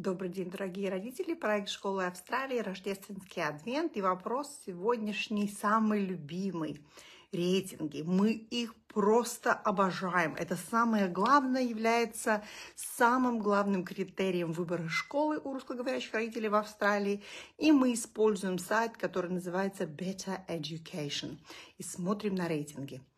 Добрый день, дорогие родители! Проект Школы Австралии «Рождественский адвент» и вопрос сегодняшний самый любимый – рейтинги. Мы их просто обожаем. Это самое главное является самым главным критерием выбора школы у русскоговорящих родителей в Австралии. И мы используем сайт, который называется Better Education и смотрим на рейтинги –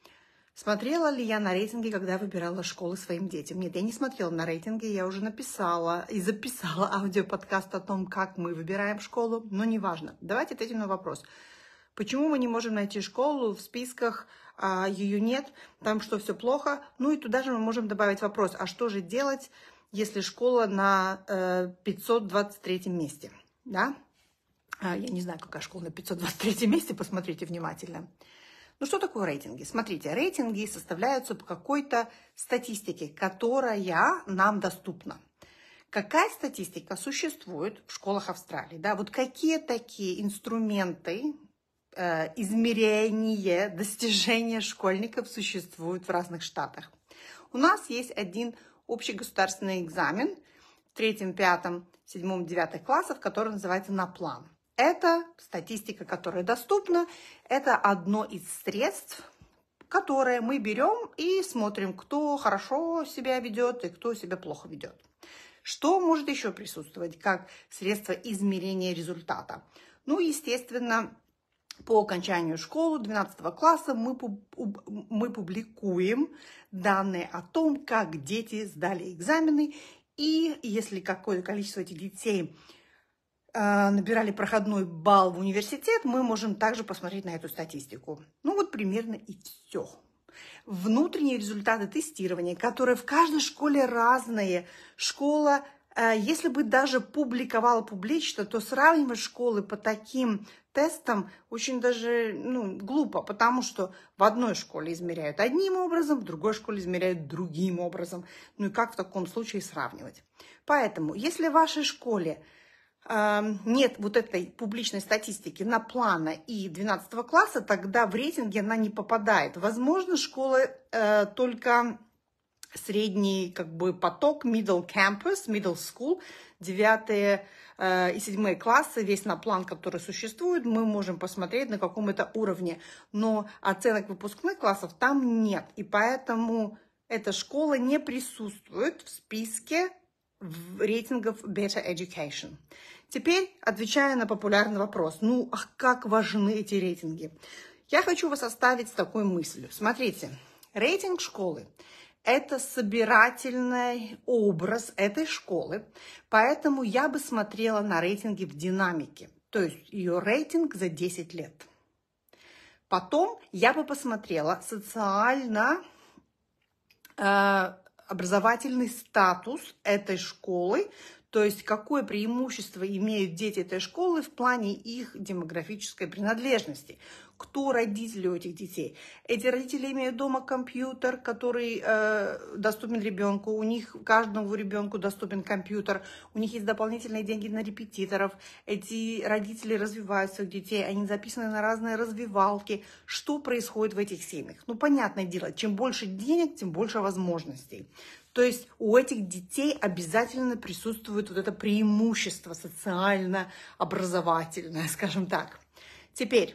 Смотрела ли я на рейтинги, когда выбирала школы своим детям? Нет, я не смотрела на рейтинги, я уже написала и записала аудиоподкаст о том, как мы выбираем школу, но неважно. Давайте ответим на вопрос. Почему мы не можем найти школу в списках, а ее нет, там что, все плохо? Ну и туда же мы можем добавить вопрос, а что же делать, если школа на 523 э, месте? Да? А, я не знаю, какая школа на 523 месте, посмотрите внимательно. Ну что такое рейтинги? Смотрите, рейтинги составляются по какой-то статистике, которая нам доступна. Какая статистика существует в школах Австралии? Да, вот какие такие инструменты э, измерения достижения школьников существуют в разных штатах? У нас есть один общий государственный экзамен в третьем, пятом, седьмом, девятом классах, который называется «На план». Это статистика, которая доступна. Это одно из средств, которое мы берем и смотрим, кто хорошо себя ведет и кто себя плохо ведет. Что может еще присутствовать как средство измерения результата? Ну, естественно, по окончанию школы 12 класса мы, мы публикуем данные о том, как дети сдали экзамены. И если какое-то количество этих детей Э, набирали проходной балл в университет, мы можем также посмотреть на эту статистику. Ну вот примерно и все. Внутренние результаты тестирования, которые в каждой школе разные. Школа, э, если бы даже публиковала публично, то сравнивать школы по таким тестам очень даже ну, глупо, потому что в одной школе измеряют одним образом, в другой школе измеряют другим образом. Ну и как в таком случае сравнивать? Поэтому, если в вашей школе нет вот этой публичной статистики на плана и 12 класса, тогда в рейтинге она не попадает. Возможно, школы э, только средний как бы поток, middle campus, middle school, 9 э, и 7 классы, весь на план, который существует, мы можем посмотреть, на каком это уровне. Но оценок выпускных классов там нет, и поэтому эта школа не присутствует в списке рейтингов Better Education. Теперь, отвечая на популярный вопрос, ну, а как важны эти рейтинги? Я хочу вас оставить с такой мыслью. Смотрите, рейтинг школы – это собирательный образ этой школы, поэтому я бы смотрела на рейтинги в динамике, то есть ее рейтинг за 10 лет. Потом я бы посмотрела социально э, образовательный статус этой школы, то есть какое преимущество имеют дети этой школы в плане их демографической принадлежности, кто родители у этих детей. Эти родители имеют дома компьютер, который э, доступен ребенку, у них каждому ребенку доступен компьютер, у них есть дополнительные деньги на репетиторов, эти родители развивают своих детей, они записаны на разные развивалки. Что происходит в этих семьях? Ну, понятное дело, чем больше денег, тем больше возможностей. То есть у этих детей обязательно присутствует вот это преимущество социально-образовательное, скажем так. Теперь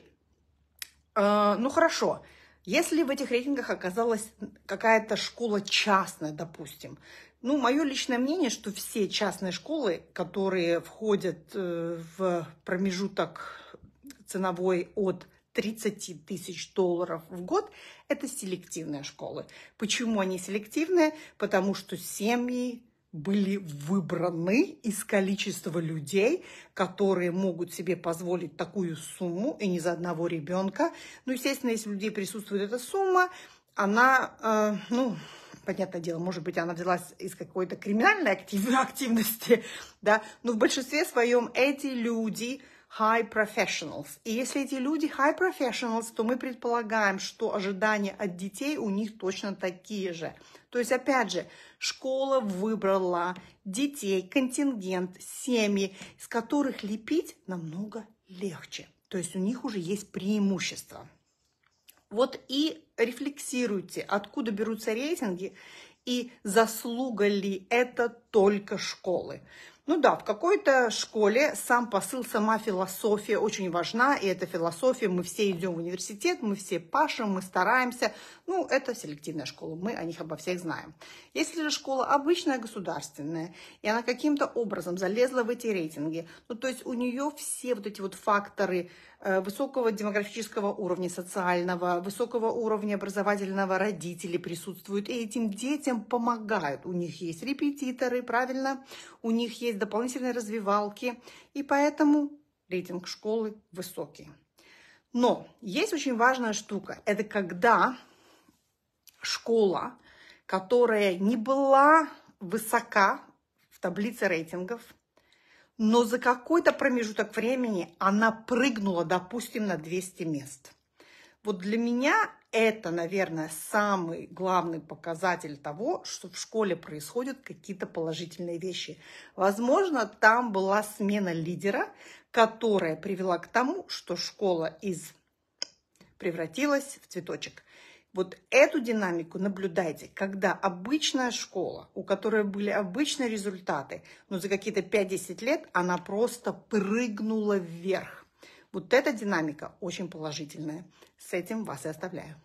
Э, ну хорошо, если в этих рейтингах оказалась какая-то школа частная, допустим, ну, мое личное мнение, что все частные школы, которые входят э, в промежуток ценовой от 30 тысяч долларов в год, это селективные школы. Почему они селективные? Потому что семьи были выбраны из количества людей, которые могут себе позволить такую сумму, и не за одного ребенка. Ну, естественно, если у людей присутствует эта сумма, она, э, ну, понятное дело, может быть, она взялась из какой-то криминальной актив активности, да, но в большинстве своем эти люди high professionals. И если эти люди high professionals, то мы предполагаем, что ожидания от детей у них точно такие же. То есть, опять же, школа выбрала детей, контингент, семьи, из которых лепить намного легче. То есть у них уже есть преимущество. Вот и рефлексируйте, откуда берутся рейтинги и заслуга ли это только школы. Ну да, в какой-то школе сам посыл, сама философия очень важна, и эта философия, мы все идем в университет, мы все пашем, мы стараемся. Ну, это селективная школа, мы о них обо всех знаем. Если же школа обычная, государственная, и она каким-то образом залезла в эти рейтинги, ну, то есть у нее все вот эти вот факторы э, высокого демографического уровня социального, высокого уровня образовательного родители присутствуют, и этим детям помогают. У них есть репетиторы, правильно? У них есть есть дополнительные развивалки, и поэтому рейтинг школы высокий. Но есть очень важная штука. Это когда школа, которая не была высока в таблице рейтингов, но за какой-то промежуток времени она прыгнула, допустим, на 200 мест. Вот для меня это, наверное, самый главный показатель того, что в школе происходят какие-то положительные вещи. Возможно, там была смена лидера, которая привела к тому, что школа из превратилась в цветочек. Вот эту динамику наблюдайте, когда обычная школа, у которой были обычные результаты, но за какие-то 5-10 лет она просто прыгнула вверх. Вот эта динамика очень положительная. С этим вас и оставляю.